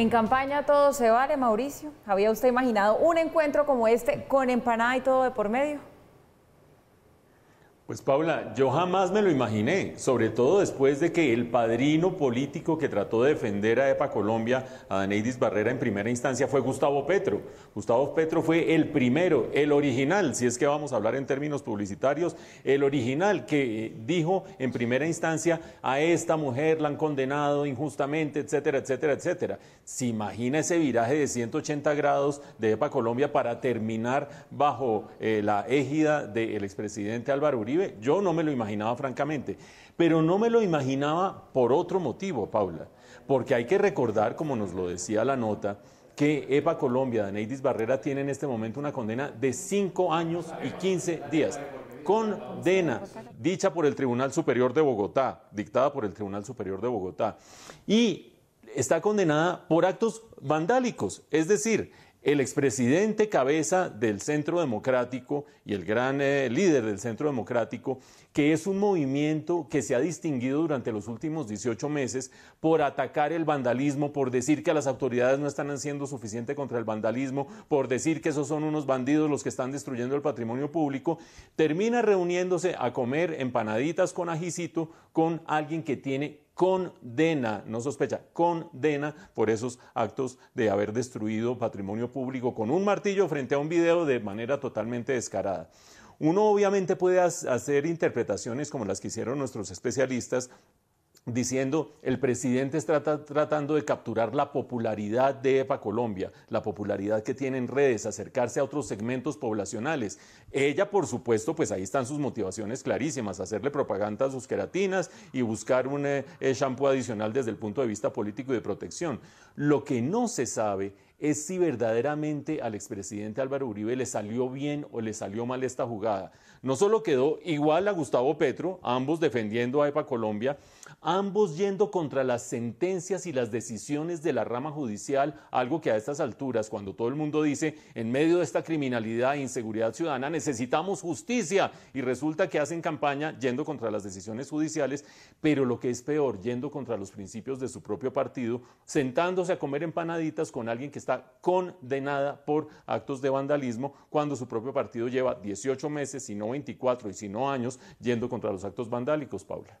En campaña todo se vale, Mauricio. ¿Había usted imaginado un encuentro como este con empanada y todo de por medio? Pues Paula, yo jamás me lo imaginé, sobre todo después de que el padrino político que trató de defender a EPA Colombia, a Daneidis Barrera en primera instancia, fue Gustavo Petro. Gustavo Petro fue el primero, el original, si es que vamos a hablar en términos publicitarios, el original que eh, dijo en primera instancia a esta mujer la han condenado injustamente, etcétera, etcétera, etcétera. Se imagina ese viraje de 180 grados de EPA Colombia para terminar bajo eh, la égida del expresidente Álvaro Uribe yo no me lo imaginaba francamente, pero no me lo imaginaba por otro motivo, Paula, porque hay que recordar, como nos lo decía la nota, que EPA Colombia, Daneidis Barrera, tiene en este momento una condena de 5 años y 15 días. Condena dicha por el Tribunal Superior de Bogotá, dictada por el Tribunal Superior de Bogotá. Y está condenada por actos vandálicos, es decir, el expresidente cabeza del Centro Democrático y el gran eh, líder del Centro Democrático, que es un movimiento que se ha distinguido durante los últimos 18 meses por atacar el vandalismo, por decir que las autoridades no están haciendo suficiente contra el vandalismo, por decir que esos son unos bandidos los que están destruyendo el patrimonio público, termina reuniéndose a comer empanaditas con ajicito con alguien que tiene condena, no sospecha, condena por esos actos de haber destruido patrimonio público con un martillo frente a un video de manera totalmente descarada. Uno obviamente puede hacer interpretaciones como las que hicieron nuestros especialistas diciendo, el presidente está tratando de capturar la popularidad de EPA Colombia, la popularidad que tiene en redes, acercarse a otros segmentos poblacionales. Ella, por supuesto, pues ahí están sus motivaciones clarísimas, hacerle propaganda a sus queratinas y buscar un eh, eh, shampoo adicional desde el punto de vista político y de protección. Lo que no se sabe es si verdaderamente al expresidente Álvaro Uribe le salió bien o le salió mal esta jugada. No solo quedó igual a Gustavo Petro, ambos defendiendo a EPA Colombia, ambos yendo contra las sentencias y las decisiones de la rama judicial, algo que a estas alturas, cuando todo el mundo dice, en medio de esta criminalidad e inseguridad ciudadana necesitamos justicia, y resulta que hacen campaña yendo contra las decisiones judiciales, pero lo que es peor, yendo contra los principios de su propio partido, sentándose a comer empanaditas con alguien que está está condenada por actos de vandalismo cuando su propio partido lleva 18 meses, si no 24 y si no años, yendo contra los actos vandálicos, Paula.